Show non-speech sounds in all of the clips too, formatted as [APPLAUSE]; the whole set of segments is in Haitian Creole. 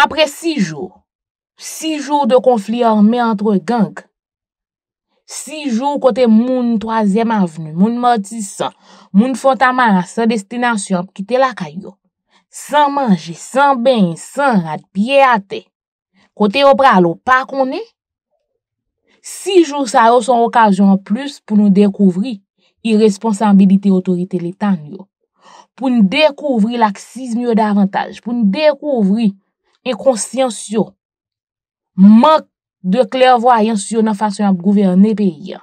apre si jow, si jow de konflik orme antre genk, si jow kote moun toazem aveni, moun mouti san, moun fontaman san destinasyon ki te lakay yo, san manje, san ben, san rad, piye ate, kote yo pralo pa koni, si jow sa yo son okajon plus pou nou dekouvri i responsabilite otorite letan yo, pou nou dekouvri lak 6 miyo davantage, pou nou dekouvri inkonsyansyon, mank de klervoyansyon nan fasyon ap gouverne pe yon.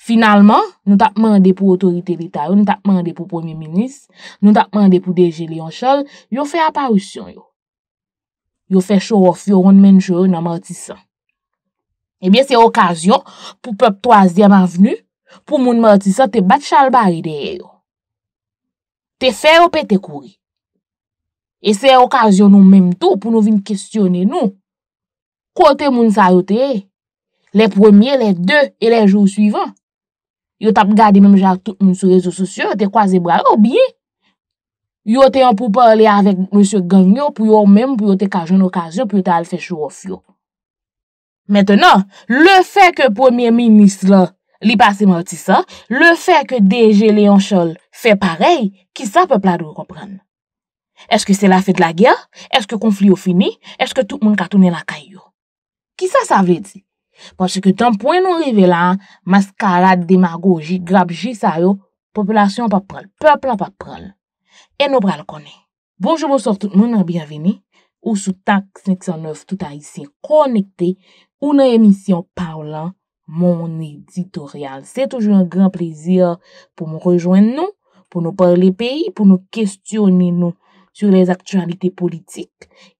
Finalman, nou tap mande pou otorite lita yo, nou tap mande pou pwemye minis, nou tap mande pou deje liyon chol, yo fe aparisyon yo. Yo fe chou ofyo, yon menjou yo nan martisan. Ebyen eh se okasyon, pou pep 3e avenu, pou moun martisan, te bat chalbari deye yo. Te fe ou pe te kouri. E se okasyon nou menm tou pou nou vin kestyone nou. Kote moun sa yote e. Le premier, le deux, e le jou suivant. Yo tap gade menm jan tout moun sou rezo sou syon, te kwa ze bra ou biye. Yo te yon pou parle avèk monsiou gangyon pou yo menm pou yo te kajon okasyon pou yo te al fechou wof yo. Metenon, le fe ke premier minis la li pase mati sa, le fe ke DG Leonchol fe parey, ki sa pepla dou repren. Eske se la fe de la ger, eske konflik yo fini, eske tout moun katounen la kay yo? Ki sa sa vle di? Pwase ke tanpwen nou reve lan, maskara demagoji, grabji sa yo, populasyon pa pral, pepla pa pral, e nou pral konen. Bonjour, bonsoir tout moun, ou sou tak 509 tout a isi, konekte ou nan emisyon parlant, mon editorial. Se toujou an gran plezir pou mou rejoen nou, pou nou parle peyi, pou nou kwestyonen nou. sou les aktualite politik,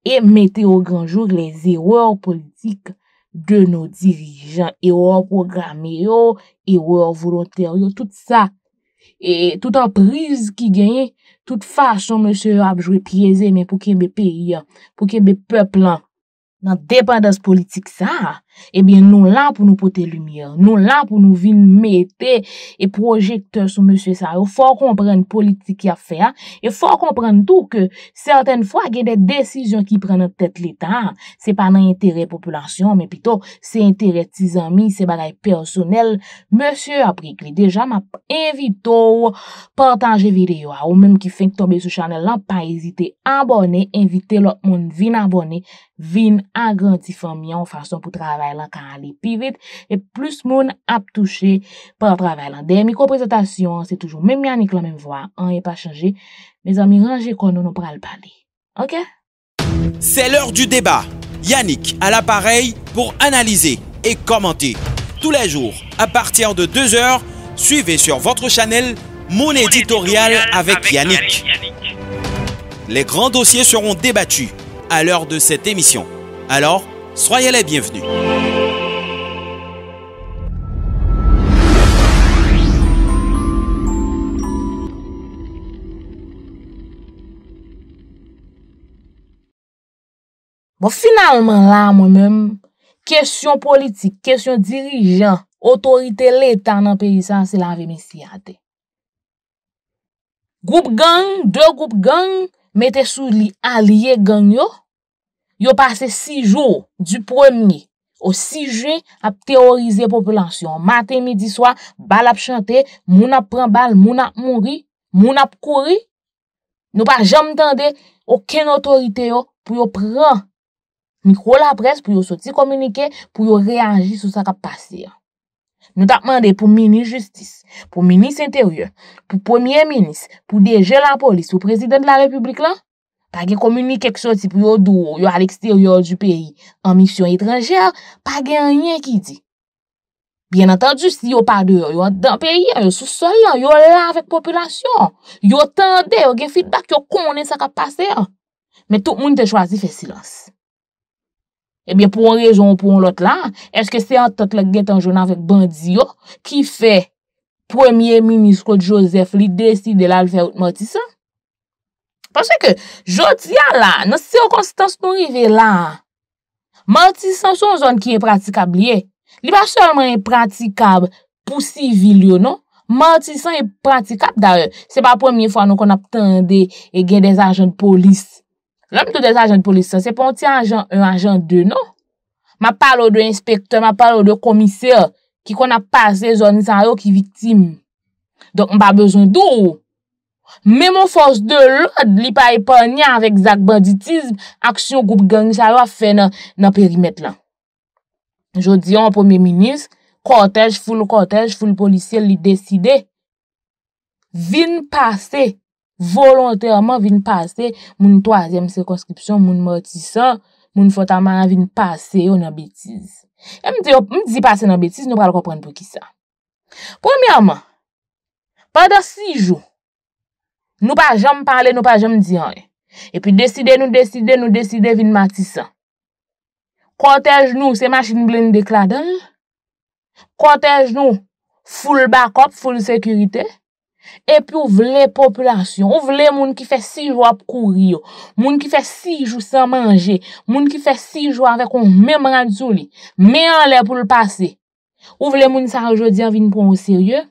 e mette ou granjou les ewe ou politik de nou dirijan, ewe ou programe yo, ewe ou volontaryo, tout sa, e tout anprise ki genye, tout fason monser abjwe pyeze, men pou kembe pey ya, pou kembe peplan, nan depandans politik sa, Ebyen nou lan pou nou pote lumiye Nou lan pou nou vin mette E projekte sou monsye sa Ou fòr kompren politik ya fè E fòr kompren tou ke Serten fò a gen de desizyon ki pren Nè tèt létan Se pa nan interè populasyon Men pito se interè tizami Se bagay personel Monsye apri kli deja ma invito Portanje videyo Ou menm ki fin tobe sou chanel La pa ezite abone Invite lot moun vin abone Vin agranti fòmion Fason pou trav travail là kan vite et plus monde toucher touché par travail lan. des micro présentations c'est toujours même Yannick la voix on hein, an pas changé mes amis rangez range konon nou le pale. Ok? C'est l'heure du débat. Yannick à l'appareil pour analyser et commenter. Tous les jours, à partir de 2h, suivez sur votre channel Mon éditorial avec Yannick. Les grands dossiers seront débattus à l'heure de cette émission. Alors, Soyele bienvenu. Bo finalman la mwen menm, kesyon politik, kesyon dirijan, otorite letan nan peyisansi la vemen siyate. Goup gang, de goup gang, mette sou li alye gang yo, Yo pase si jou du premi ou si jou ap teorize poplansyon. Maten, midi, swa, bal ap chante, moun ap pran bal, moun ap mouri, moun ap kouri. Nou pa jam tende oken otorite yo pou yo pran mikro la pres pou yo soti komunike pou yo reanji sou sa kap pase yo. Nou ta pman de pou mini-justis, pou mini-sinterye, pou pwemye-minis, pou deje la polis, pou prezident la republik la, Ta gen komuni kek chon tip yo do, yo al ekste yo yo di peyi, an misyon etranjèl, pa gen yon yon ki di. Bien atanju si yo pa deyo, yo dan peyi yo, yo sou soyo, yo la vek populasyon, yo tende, yo gen feedback, yo konen sa ka pase yo. Men tout moun te chwazi fe silans. Ebyen eh pou an rejon pou an lot lan, eske se an tot le gen tan jounan vek bandi yo, ki fe premier ministro Joseph li desi de la l fè out mati san, Panse ke, joti ya la, nan se yo konsitans nou rive la, mantisan sou yon zon ki yon e pratikab liye. Li pa solman yon e pratikab pou sivil yo, non? Mantisan yon e pratikab da yo. Se pa pwemye fwa nou kon ap tende e gen des ajan de polis. Lame tou des ajan de polis sa, se pon ti ajan 1, ajan 2, non? Ma palo de inspektor, ma palo de komiseur, ki kon ap pase zon yon zan yo ki vitim. Donk mba bezon dou ou. Mè mò fòs de lòd li pa e panye avèk zak banditism, aksyon goup gangi sa yo a fè nan perimet lan. Jodi yon pòmè minis, kotej fòl kotej fòl polisye li deside, vin pase, volontèrman vin pase, moun toazèm sekonskripsyon, moun mortisan, moun fotamanan vin pase yo nan betiz. Mè e mè di pase nan betiz, nou pral kompren pou ki sa. Pòmè amman, padè sijou, Nou pa jom pale, nou pa jom diye. E pi deside nou deside, nou deside vin matisan. Kotej nou se machin blen dekladan. Kotej nou full backup, full sekurite. E pi ou vle populasyon, ou vle moun ki fe sijwa pou kou ryo. Moun ki fe sijwa san manje. Moun ki fe sijwa avek ou memran zou li. Men ale pou l'pase. Ou vle moun sajwa diye vin pou ou serye.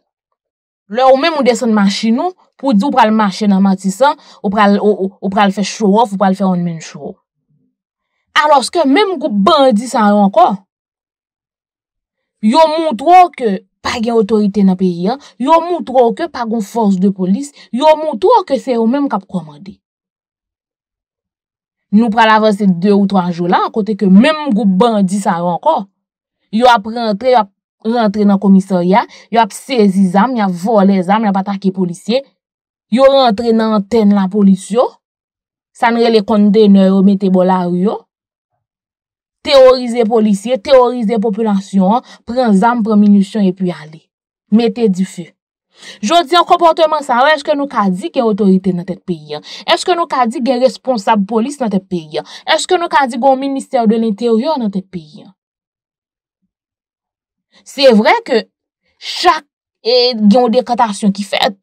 Le ou men moun desen manchi nou, pou di ou pral manche nan matisan, ou pral fè chouof, ou pral fè on men chouof. Alos ke men moun goup bandi san ronkon, yo moun tron ke pa gen otorite nan peyi an, yo moun tron ke pa gen fons de polis, yo moun tron ke se ou men moun kap komande. Nou pral avanse de ou tranjou la, kote ke men moun goup bandi san ronkon, yo ap rentre, yo ap prantre. rentre nan komisorya, yo ap sezi zam, yo vole zam, yo patake policye, yo rentre nan anten la polisyon, sanre le kondene yo mette bolaryon, teorize policye, teorize populasyon, pren zam, pren minisyon, e pwi ale. Mete di fye. Jodi an kompote man sanwa, eske nou ka di gen otorite nan tete peyen? Eske nou ka di gen responsab polis nan tete peyen? Eske nou ka di gen minister de l'interior nan tete peyen? Se vre ke chak gen ou dekotasyon ki fet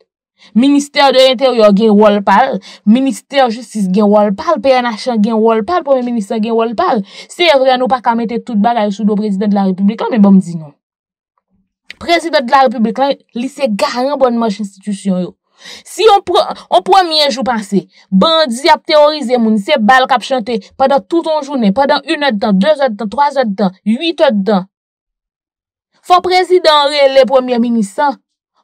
Ministèr de l'inter yo gen wòl pal Ministèr justice gen wòl pal PNH gen wòl pal Pòmè ministèr gen wòl pal Se vre nou pa kamete tout bal a yosou do prezident de la republikan bon, Mè bom di nou Prezident de la republikan Li se garan bon mòj institisyon yo Si yon pòmye jou panse Bandi ap teorize moun Se bal kap chante Padan tout an jounen Padan 1 an dan 2 an dan 3 an dan 8 an dan Fwa prezid anre le premier minisan.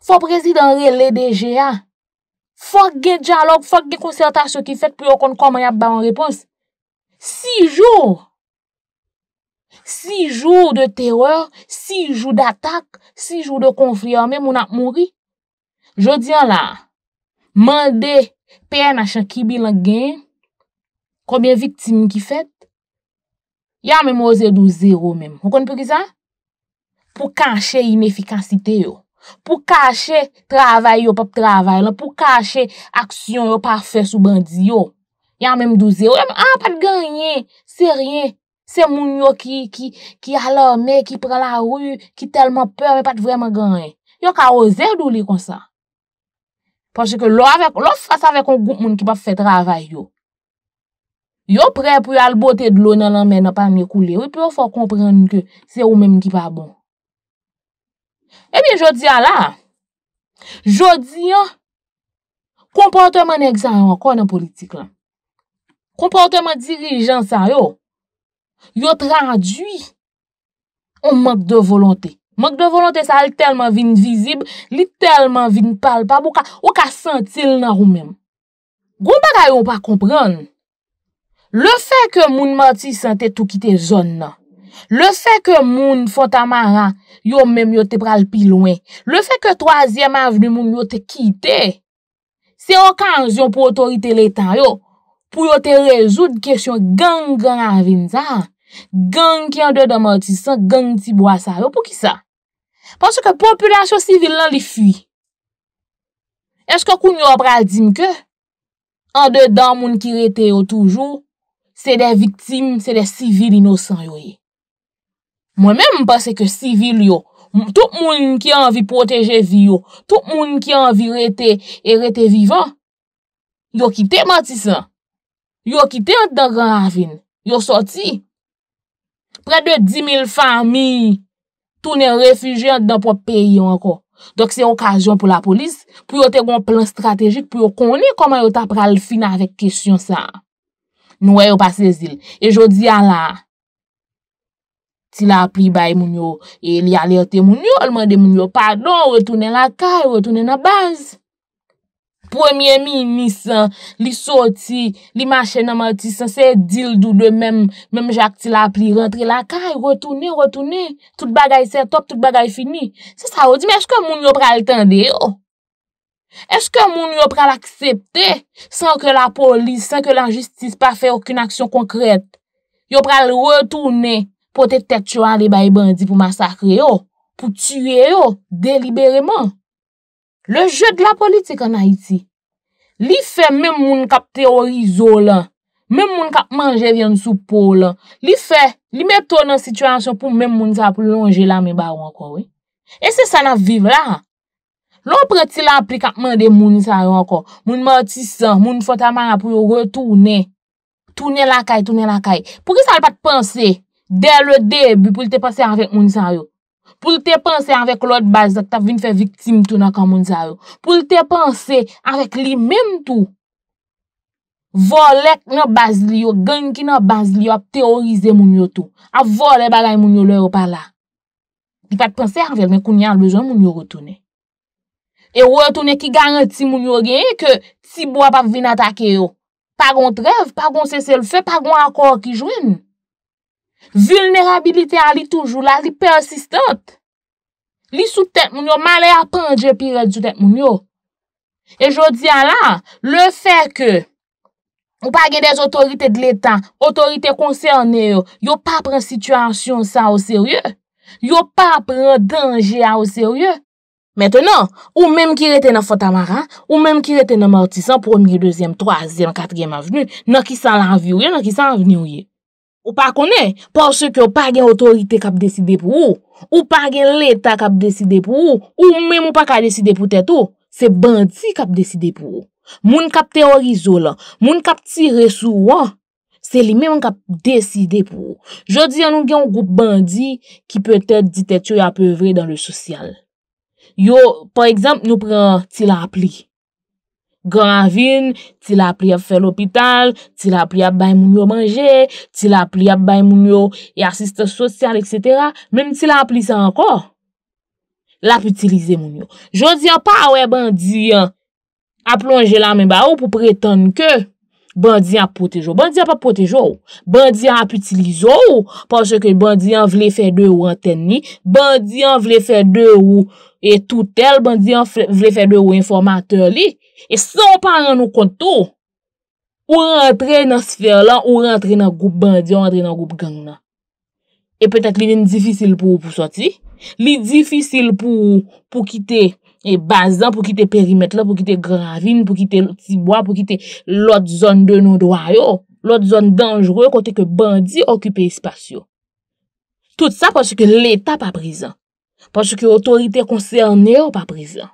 Fwa prezid anre le DGA. Fwa gen djalok, fwa gen konsertasyon ki fet pou yo kon kon man yap ba an repons. Si jou. Si jou de teror, si jou de atak, si jou de konfri anme moun ap mouri. Jodi an la, mande PNH an ki bilan gen, konbyen vitim ki fet. Ya mèm ose dou zero mèm. Ou kon priza? pou kache inefikansite yo. Pou kache travay yo, pou kache aksyon yo, pa fe sou bandi yo. Ya mèm douze yo, an, ah, pa te ganyen, se riyen. Se moun yo ki alorne, ki pre la ru, ki telman pe, vè pat vreman ganyen. Yo ka oze doulé konsa. Ponche ke lò fasa vek kon goun moun ki pa fe travay yo. Yo pre pwè albote de lò nan lanmen nan pa mè koulè. Yo pou fò komprende se yo mèm ki pa bon. Ebyen, jodi ala, jodi yon kompanteman egzayon akon nan politik lan. Kompanteman dirijansan yon, yon tradwi yon mank de volante. Mank de volante sa li telman vin vizib, li telman vin palpab, ou ka sentil nan ou menm. Goun baka yon pa kompran, le fe ke moun mati sentet ou kite zon nan, Le fe ke moun fote amaran, yo mèm yo te pral pi lwen. Le fe ke 3e aveni moun yo te kite, se okanzyon pou otorite letan yo, pou yo te rejou di kesyon gen gen avin za, gen ki an de daman ti san, gen ti bo a sa, yo pou ki sa? Ponche ke populasyon sivil lan li fwi. Eske koum yo pral di mke, an de dam moun ki rete yo toujou, se de viktim, se de sivil inosan yo ye. Mwen men mpase ke sivil yo, tout moun ki anvi proteje vi yo, tout moun ki anvi rete, e rete vivan, yo kite matisan. Yo kite an dan ravin. Yo soti. Pre de 10.000 fami, toune refuge an dan pou peyi anko. Dok se okasyon pou la polis, pou yo te gon plan strategik, pou yo koni koman yo tapra al fin avik kesyon sa. Nou e yo pase zil. E jodi an la, Ti la pli bay moun yo, e li alerte moun yo, alman de moun yo, pardon, retounen la kay, retounen na baz. Premier ministre, li soti, li machè nan mati, san se dil dou de mem, mem jak ti la pli, rentre la kay, retounen, retounen, tout bagay se top, tout bagay fini. Se sa ou di, men eske moun yo pral tende yo? Eske moun yo pral aksepte, san ke la polis, san ke lan jistis, pa fe okun aksyon konkrete? Yo pral retounen, pou te tek chouan li bay bandi pou masakre yo, pou tue yo, delibereman. Le jèd la politik an a iti, li fè mè moun kap teorizo lan, mè moun kap manje vyen sou pou lan, li fè, li mè ton nan situasyon pou mè moun kap lonje la mè baron kon, we. E se sa nan viv lan, lò pre ti la pli kap mè de moun sa yon kon, moun mati san, moun fote a man apou yo retounen, tounen lakay, tounen lakay, pou ki sa l pa te panse, Dè le debi pou l te panse anvek moun san yo. Pou l te panse anvek lout baz lak ta vin fè viktim tou nan kan moun san yo. Pou l te panse anvek li menm tou. Volek nan baz li yo, genki nan baz li yo ap teorize moun yo tou. A vole bagay moun yo lè ou pa la. Di pat panse anvek men koun yan l bezon moun yo rotoune. E wotoune ki garanti moun yo genye ke ti bo ap ap vin atake yo. Pa gon trev, pa gon sese l fè, pa gon akor ki jwen nou. Vulnerabilite a li toujou la, li persistante. Li sou tet moun yo, male apan dje piret sou tet moun yo. E jodi a la, le fe ke ou pa gen dez otorite de letan, otorite konserne yo, yo pa pren situasyon sa ou serye, yo pa pren denje a ou serye. Metenon, ou menm ki rete nan Fota Maran, ou menm ki rete nan Martisan, 1e, 2e, 3e, 4e avenu, nan ki san lanvi ou ye, nan ki san aveni ou ye. Ou pa konè, pa ou se ki ou pa gen otorite kap deside pou ou, ou pa gen l'Etat kap deside pou ou, ou mè mou pa ka deside pou tèt ou, se bandi kap deside pou ou. Moun kap teorizo la, moun kap tire sou wa, se li mè moun kap deside pou ou. Je di an nou gen ou group bandi ki pwetè ditè tchou ya pwè vre dan le sosyal. Yo, pa ekzamp nou pran ti la apli. Gan avin, ti la ap li ap fè l'opital, ti la ap li ap bay moun yo manje, ti la ap li ap bay moun yo y e asiste sosyal, etc. Mem ti la ap li sa ankon, la ap utilize moun yo. Jodi an pa wè bandi an a plonje la men ba ou pou pretan ke bandi an ap potejo. Bandi an pa potejo ou. Bandi an ap utilizo ou. Pase ke bandi an vle fè de ou antenni. Bandi an vle fè de ou etoutel. Bandi an vle fè de ou informateur li. E sa ou pa an nou konto, ou rentre nan sfer lan, ou rentre nan goup bandi, ou rentre nan goup gang nan. E petak li vin difisil pou ou pou soti. Li difisil pou ki te bazan, pou ki te perimet la, pou ki te gravine, pou ki te tibwa, pou ki te lot zon de nou do ayo. Lot zon danjre kon te ke bandi okupe espasyon. Tout sa pwase ke l'Etat pa prizan. Pwase ke otorite konserne yo pa prizan.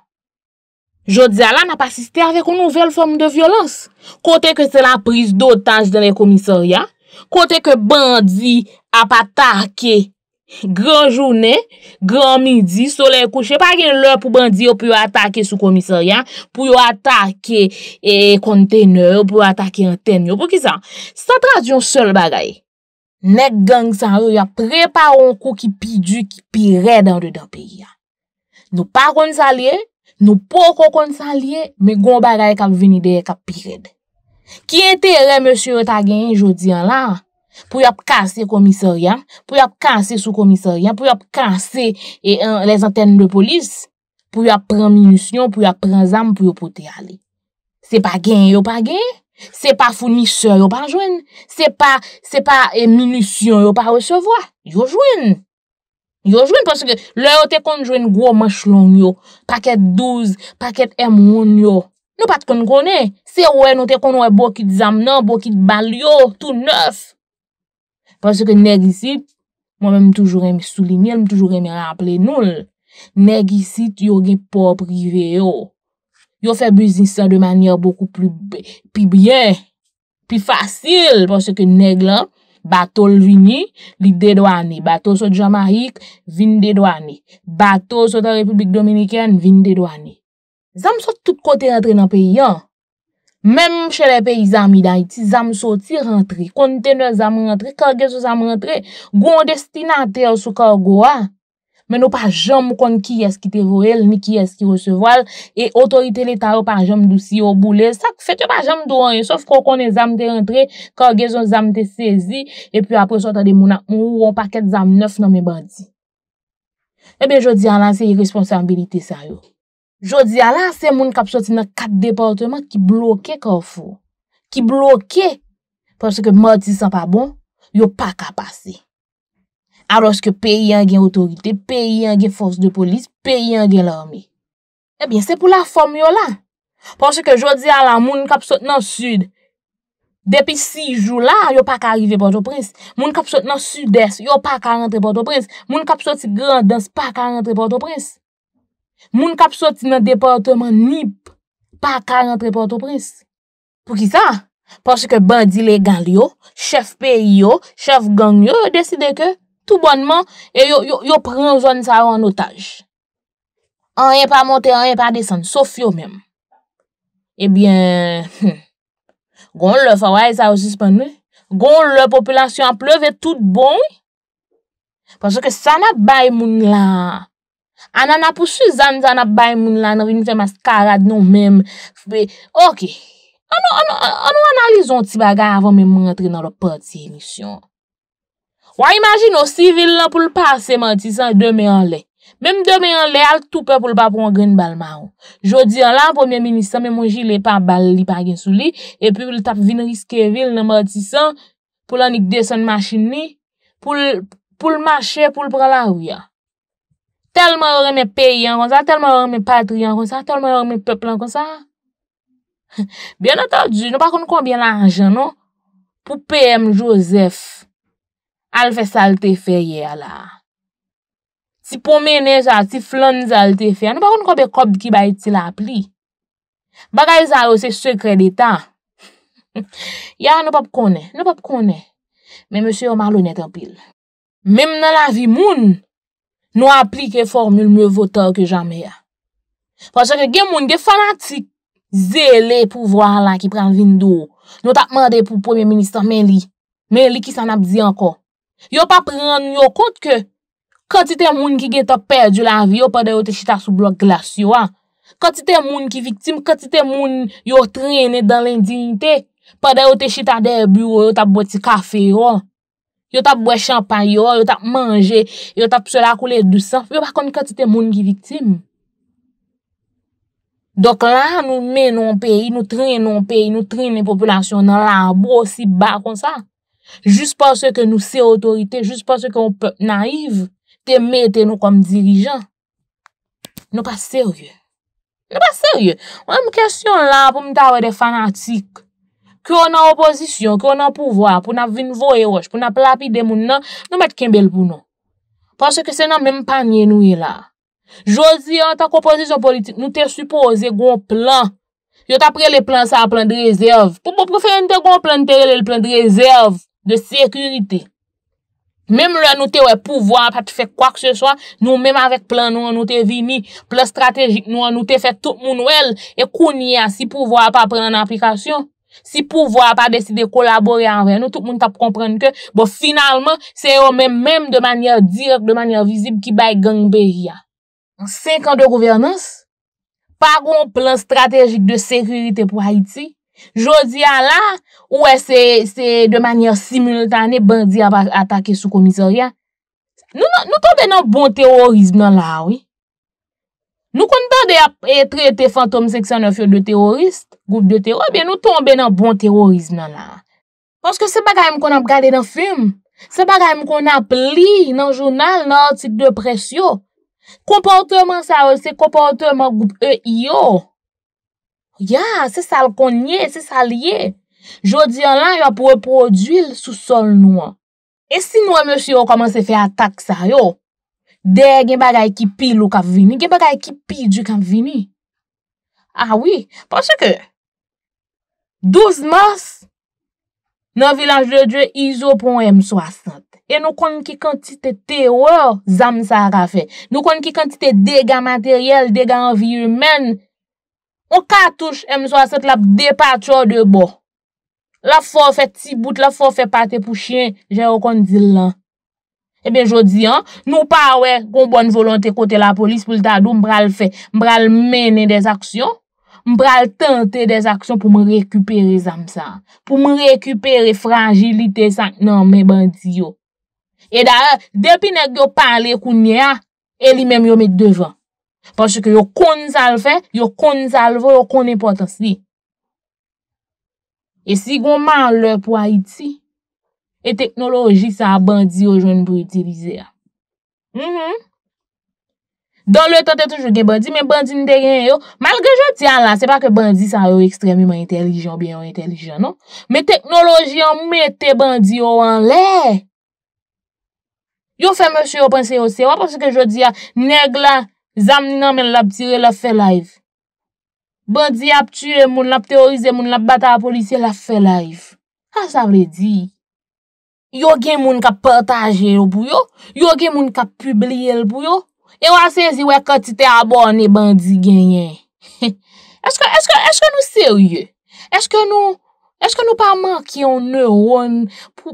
Jodi ala na pasiste avek ou nouvel fom de violons. Kote ke se la pris do tans dene komisoryan. Kote ke bandi ap atake gran jounen, gran midi, solen kouche. Pa gen lè pou bandi ou pou yo atake sou komisoryan. Pou yo atake konteneur, e, pou yo atake antenyo. Pou ki san? Sa tradyon sol bagay. Nek gang san yo ya preparon kou ki pi duk, ki pi redan de dan peyi ya. Nou pa kon salye. Nou pou kon konsan liye, me goun bagay kal veni dey kap pired. Ki ente re monsur ta gen yon jodi an la, pou yon kase komisoryan, pou yon kase sou komisoryan, pou yon kase e, les antenne de polis, pou yon pren minisyon, pou yon pren zam, pou yon pote ale. Se pa gen, yon pa gen. Se pa founisyon, yon pa jwen. Se pa minisyon, yon pa e, resevoa, yon jwen. Yo jwen pwese ke lwè yo te kon jwen gwo mashlon yo. Paket 12. Paket M1 yo. Nou pat kon konen. Se wè nou te kon wè bokit zam nan. Bokit bal yo. Tou nef. Pwese ke neg isit. Mwen mwen mwen toujou remi souline. Mwen mwen toujou remi rample noul. Neg isit yo genpò prive yo. Yo fe bezisa de manyan bokou plu. Pi byen. Pi fasil. Pwese ke neg la. Batol vini, li dedwani. Batol sot Jamarik, vin dedwani. Batol sot Republik Dominiken, vin dedwani. Zam sot tout kote rentre nan peyi yo. Mem che le peyi zamiday, ti zam sot, ti rentre. Konten do zam rentre, karge sou zam rentre. Gon destinate yo sou kargo a. Men ou pa jom kon ki yes ki te vorel ni ki yes ki reseval e otoritele ta ou pa jom dousi ou boule. Sak fet yo pa jom douan e. Sof kon kon e zamte rentre, kon gen zon zamte sezi e pi apre so ta de moun an ou ou an pa ket zamnef nan me bandi. Ebe jodi alan se yi responsabilite sa yo. Jodi alan se moun kap soti nan kat departement ki bloke kon fo. Ki bloke pwoske mouti san pa bon yo pa ka pase. Adwoske peyen gen otorite, peyen gen fos de polis, peyen gen lorme. Ebyen, eh se pou la form yo la. Pon se ke jodi ala, moun kap sot nan sud, depi si jou la, yo pa ka arrive portoprense. Moun kap sot nan sud-es, yo pa ka rentre portoprense. Moun kap sot nan grandans, pa ka rentre portoprense. Moun kap sot nan departement nip, pa ka rentre portoprense. Pou ki sa? Pon se ke bandi legal yo, chef pe yo, chef gang yo, tout bonman, yo pren yon sa yon notaj. An yon pa monte, an yon pa desan, sof yon men. Eh Ebyen, [LAUGHS] goun lè fawè yon sa yon sispennè, goun lè populasyon pleve, tout bon, pwese ke sa nan bay moun la. An an apou su zan, sa nan bay moun la, nan vin fè mas karad nou men. Ok, an ou analiz yon ti bagay avon men montre nan lò pati emisyon. Wa imajin ou si vil lan pou l pa se matisan deme an le. Mem deme an le al tout pe pou l pa pou an gen balman ou. Jodi an lan, pwemye ministan, mwen jil e pa bal li, pa gen sou li, epi pou l tap vin riske vil nan matisan pou l anik desen masin ni, pou l mache, pou l prala ou ya. Telman oran e peyi an kon sa, telman oran e patri an kon sa, telman oran e pepl an kon sa. Bien atardu, nou pa kon konbyen la anjen nou, pou PM Josef, Alfe salte fe ye ala. Ti pomen e sa, ti flon salte fe. Anou pa kon kon be kob ki bay ti la ap li. Bagay za yo se sekre de ta. [LAUGHS] Ya anou pa p kone, anou pa p kone. Men Monsi Omalo net apil. Men men la vi moun, nou apli ke formule mwen votor ke jame ya. Pwa seke gen moun gen fanatik ze le pou vwa ala ki pran vindou. Nou tap made pou pomen ministan men li. Men li ki san ap di anko. Yo pa pren nou yo kont ke kati te moun ki gen te perdi la vi yo pa de yo te chita sou blok glasyon. Kati te moun ki viktim, kati te moun yo trene dan len dinite, pa de yo te chita derbu yo, yo ta bote kafe yo, yo ta bote champanyo, yo ta manje, yo ta psola koule du saf, yo pa koni kati te moun ki viktim. Dok la nou menon pe, nou trenenon pe, nou trenen population nan la bo, si ba kon sa. Jus pa se ke nou se otorite, jus pa se ke nou pe naiv, te mette nou kom dirijan. Nou pa serye. Nou pa serye. Ou an mwen kestyon la pou mwen tawe de fanatik, ki ou nan oposisyon, ki ou nan pouvoi, pou nan vin voye waj, pou nan plapide moun nan, nou mette kembel pou nou. Pa se ke se nan menm panye nou e la. Josi, an ta komposisyon politik, nou te supose goun plan. Yo ta pre le plan sa plan de rezerv. Po pou preferen te goun plan te rele le plan de rezerv. De sekurite. Mem lò anote wè pouvo apat fè kwa kè chè chwa, nou menm avèk plan nou anote vini, plan strategik nou anote fè tout moun wèl, e kouni ya si pouvo apat pren an aplikasyon, si pouvo apat deside kolaborè anven nou, tout moun tap komprenn ke, bo finalman, se yo menm de manyar direk, de manyar vizib ki bay gangbe ya. 5 an de gouvernance, paron plan strategik de sekurite pou Haiti, Jodi a la, ou e se de manye simultane bandi a va atake sou komisoryan. Nou tombe nan bon terorism nan la, ou e? Nou kon do de ap etre te fantom seksyon nan fyo de terorist, goup de teror, be nou tombe nan bon terorism nan la. Panske se bagay m kon ap gade nan film, se bagay m kon ap li nan jounal nan artik depresyo. Komporteman sa ou se komporteman goup e yo. Ya, se sal konye, se sal ye. Jodi an lan, yo apowe prodwil sou sol nou an. E si nou e monsi yo koman se fe atak sa yo, de gen bagay ki pi lou kap vini, gen bagay ki pi djou kap vini. A wii, panche ke, 12 mas, nan vilaj de djou, izo pou m sou asante. E nou kon ki kantite te wè, zam sa rafè. Nou kon ki kantite dega materyel, dega anvi yumen, On katouche em sou aset lap depat chou de bo. La fò fè tibout, la fò fè patè pou chien, jè yo kon di lan. E eh ben jò di an, nou pa wè kon bon volante kote la polis pou l'dadou mbral fè. Mbral menè des aksyon, mbral tentè des aksyon pou mè rekupère zanm sa. Pou mè rekupère franjilite san nan mè bandiyo. E dara, depi nèk yo panle kou nye a, eh, e eh, li mèm yo met devan. Paswè kè yo kon sal fè, yo kon sal vè, yo kon e potansi. E si goun man lè pou a iti, e teknoloji sa bandi mm-hmm. yo joun pou itilize a. Don lè tante toujou gen bandi, men bandi n de gen yo. Malge jò tian la, se pa ke bandi sa yo ekstremi man intelijon, ben yo intelijon, no? Men teknoloji yo mette bandi yo an lè. Yo fè mè chè yo panse yo sewa, paswè kè jò di a neg la. Zam ni nanmen la ptire la fe laif. Bandi la ptire, moun la ptire, moun la bata a polisye la fe laif. A sa vredi. Yo gen moun ka partaje yo pou yo. Yo gen moun ka publie yo pou yo. Ewa sezi wekotite abon e bandi genyen. [LAUGHS] Eske nou serye? Eske nou pa man ki yon neuron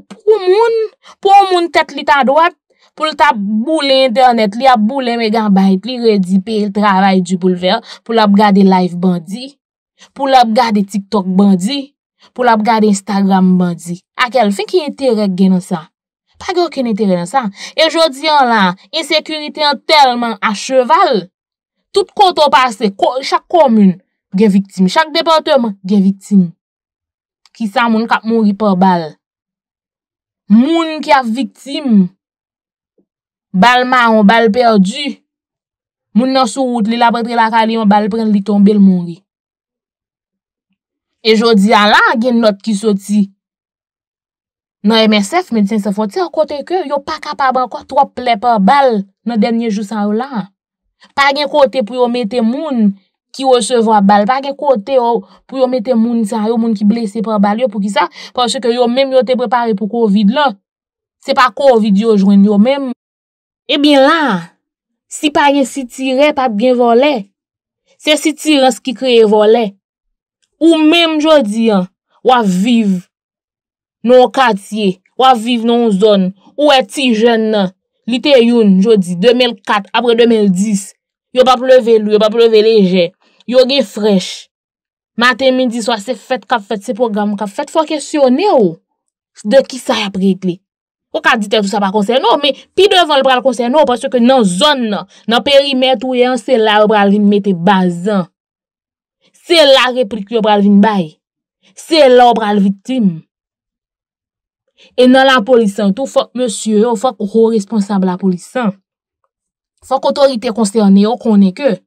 pou moun tet li ta doat? pou l tap bou le internet li, ap bou le megan bayt li, redipe l travay di pou l ver, pou l ap gade live bandi, pou l ap gade TikTok bandi, pou l ap gade Instagram bandi. Akel, fin ki entere gen an sa? Pa gen aken entere e an sa? Ejodi an lan, insekurite an telman a cheval, tout koto pase, chak komoun gen viktim, chak depante man gen viktim, ki san moun kap moun ripa bal. Moun ki a viktim, Balman ou bal perdu, moun nan sou out li la bretre la kali ou bal pren li tombe l moun ri. E jodi an lan gen not ki soti. Nan MSF, Medisyen Sefoti, an kote ke, yo pa kapab an kote wap ple pa bal nan denye jou san ou lan. Pa gen kote pou yo mete moun ki yo sevo a bal, pa gen kote pou yo mete moun san ou moun ki blese pa bal yo pou ki sa. E eh bin la, si pa yon sitire, pa bin vole, se sitire an skikre yon vole, ou menm jodi an, waviv non katye, waviv non zon, ou eti jen nan, li te yon jodi, 2004 apre 2010, yon pa pleve lou, yon pa pleve leje, yon gen frech, maten midi swa se fet kap fet, se program kap fet, fwa kesyonen ou, de ki sa apre kli. Ou ka dite tou sa pa konsen nou, me pi devan ou pral konsen nou, pas yo ke nan zon nan, nan perimet ou e an, se la ou pral vin mette bazan. Se la replik yo pral vin bay. Se la ou pral vitim. E nan la polisan tou, fok monsye ou fok ou responsable la polisan, fok otorite konsen yo konen ke,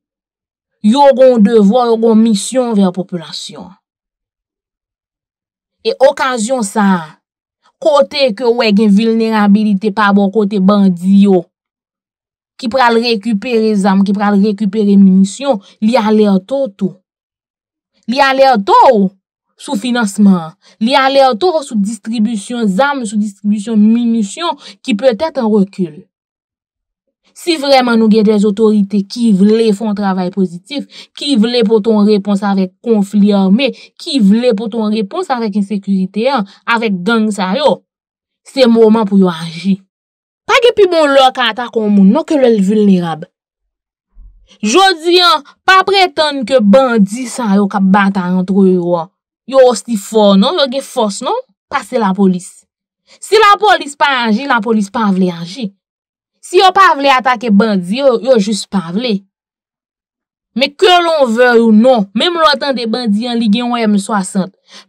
yo gon devan, yo gon misyon ven popolasyon. E okanjon sa an, Kote ke ou ek invilnerabilite pa bon kote bandiyo ki pral rekupere zam, ki pral rekupere munisyon, li ale ato tou. Li ale ato sou financeman, li ale ato sou distribisyon zam, sou distribisyon munisyon ki peut ete en rekul. Si vreman nou gen dez otorite ki vle fon travay pozitif, ki vle pou ton repons avèk konflik anme, ki vle pou ton repons avèk insekurite an, avèk gang sa yo, se mouman pou yo aji. Pa gen pi bon lò kata kon moun, nou ke lò lvul lirab. Jodi an, pa pretan ke bandi sa yo ka bata antre yo. Yo osti fò, non? Yo gen fòs, non? Pase la polis. Si la polis pa aji, la polis pa vle aji. Si yo pa vle atake bandi yo, yo jous pa vle. Me ke lon vle ou non, mem loutan de bandi yon li gen YM60,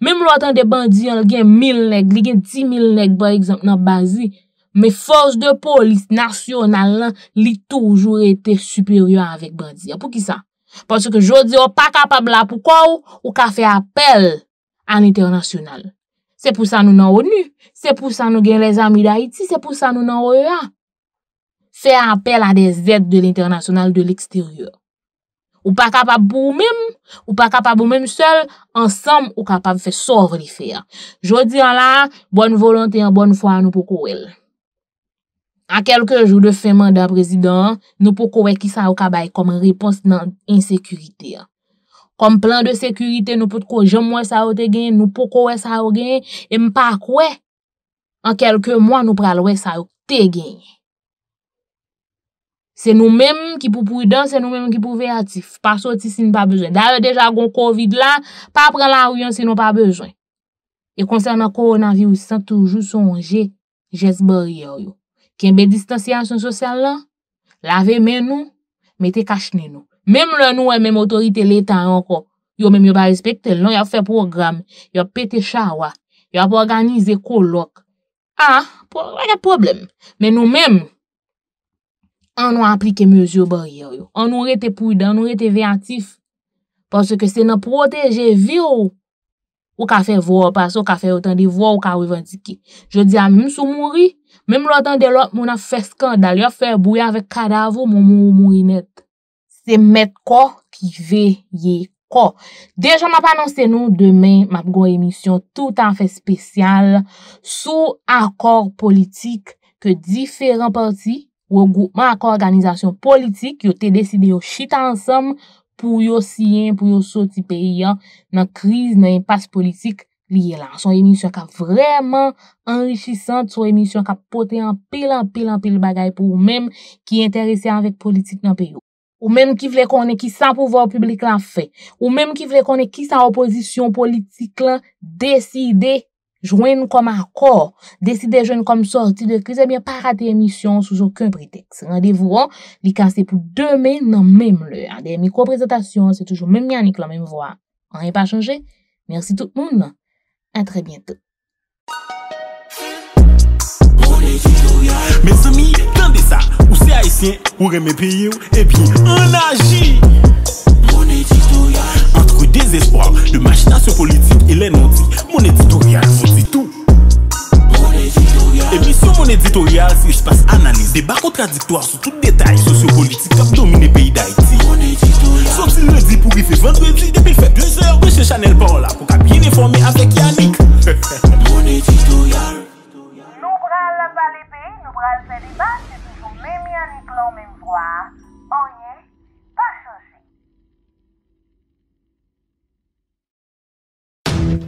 mem loutan de bandi yon li gen 1000 leg, li gen 10 000 leg ba ekzamp nan Bazi, me fos de polis nasyonal lan, li toujou rete superior avek bandi yo. Pou ki sa? Pou se ke joudi yo pa kapab la pou kwa ou, ou ka fe apel an internasyonal. Se pou sa nou nan ou ni, se pou sa nou gen le zami da iti, se pou sa nou nan ou ya. E fè apel a de zèd de l'internasyonal de l'eksteryur. Ou pa kapab pou mèm, ou pa kapab pou mèm sèl, ansam ou kapab fè sovrifè. Jodi an la, bon volantè, an bon fwa nou pou kou el. An kelke jou de fèman da prezidant, nou pou kou e ki sa ou kabay kom repons nan insekurite. Kom plan de sekurite, nou pou tko jom wè sa ou te gen, nou pou kou e sa ou gen, e mpa kou e, an kelke mwa nou pral wè sa ou te gen. Se nou menm ki pou pou idan, se nou menm ki pou vey atif. Pasot si nou pa bezwen. Dare deja kon covid la, pa pren la ouyon si nou pa bezwen. E konserna koronavi ou san toujou sonje, jes borye ou yo. Kenbe distansiyansyon sosyal la, lave men nou, mette kachnen nou. Menm le nou e menm otorite letan anko. Yo menm yo pa respekte loun, yo fe program, yo pete chawa, yo pa organize kolok. Ah, ha, wakè problem? Menm nou menm. an nou aplike mözy ou baryer yo. An nou rete pwida, an nou rete veyantif. Pwase ke se nan proteje vi ou, ou ka fè vwa, ou pa sou ka fè otan de vwa, ou ka revantike. Je di an, moun sou mouri, moun lòt an de lòt moun an fè skandal, yon fè bouye avèk kada vwo, moun moun mouri net. Se mèt kwa ki veye kwa. Dejan m apanonsen nou, demen, m ap gwa emisyon tout an fè spesyal sou akor politik ke diferan parti, Ou yo goutman ak organizasyon politik, yo te deside yo chita ansam pou yo siyen, pou yo soti pe yon nan kriz nan yon pas politik liye lan. Son emisyon ka vreman anrichisante, son emisyon ka pote an pelan pelan pel bagay pou ou menm ki enterese anvek politik nan pe yo. Ou menm ki vle konen ki san pouvor publik lan fe, ou menm ki vle konen ki san opozisyon politik lan deside. joindre comme accord, décider joindre comme sortie de crise, et eh bien, pas rater l'émission sous aucun prétexte. Rendez-vous, hein, les pour demain, non même l'heure. Ah, des micro-présentations, c'est toujours même Yannick, la même voix. Rien n'est pas changé. Merci tout le monde. À très bientôt désespoir, de machination politique, et on mon éditorial vous dit tout. Émission mon éditorial, si je passe à analyse, débat contradictoire sur tout détail sociopolitique qui domine le pays d'Haïti. Sorti lundi pour y faire vendredi, depuis fait deux heures de chez Chanel là pour qu'à bien informer avec Yannick. mon éditorial. Nous pral la les pays, nous pral les débat, c'est toujours même Yannick l'en même voix. y est